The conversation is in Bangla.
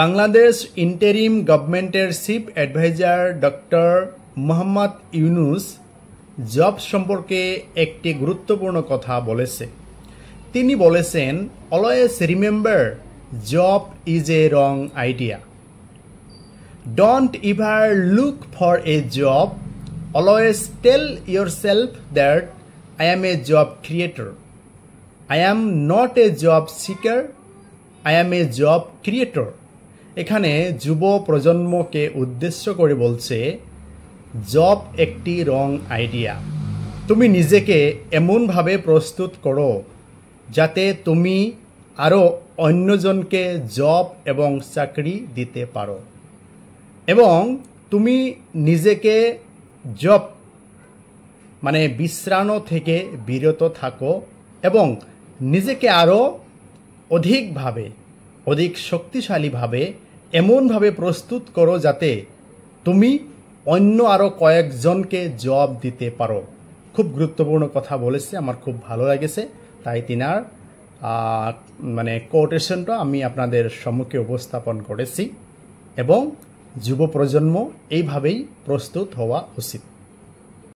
বাংলাদেশ ইন্টারিম গভর্নমেন্টের chief adviser doctor Mohammad Yunus job সম্পর্কে একটি গুরুত্বপূর্ণ কথা বলেছে তিনি বলেছেন always remember job is a wrong idea don't ever look for a job always tell yourself that I am a job creator I am not a job seeker I am a job creator এখানে যুব প্রজন্মকে উদ্দেশ্য করে বলছে জব একটি রং আইডিয়া তুমি নিজেকে এমনভাবে প্রস্তুত করো যাতে তুমি আরও অন্যজনকে জব এবং চাকরি দিতে পারো এবং তুমি নিজেকে জব মানে বিশ্রাণ থেকে বিরত থাকো এবং নিজেকে আরও অধিকভাবে অধিক শক্তিশালীভাবে এমনভাবে প্রস্তুত করো যাতে তুমি অন্য আরও কয়েকজনকে জবাব দিতে পারো খুব গুরুত্বপূর্ণ কথা বলেছে আমার খুব ভালো লেগেছে তাই তিনার মানে কোটেশনটা আমি আপনাদের সম্মুখে উপস্থাপন করেছি এবং যুব প্রজন্ম এইভাবেই প্রস্তুত হওয়া উচিত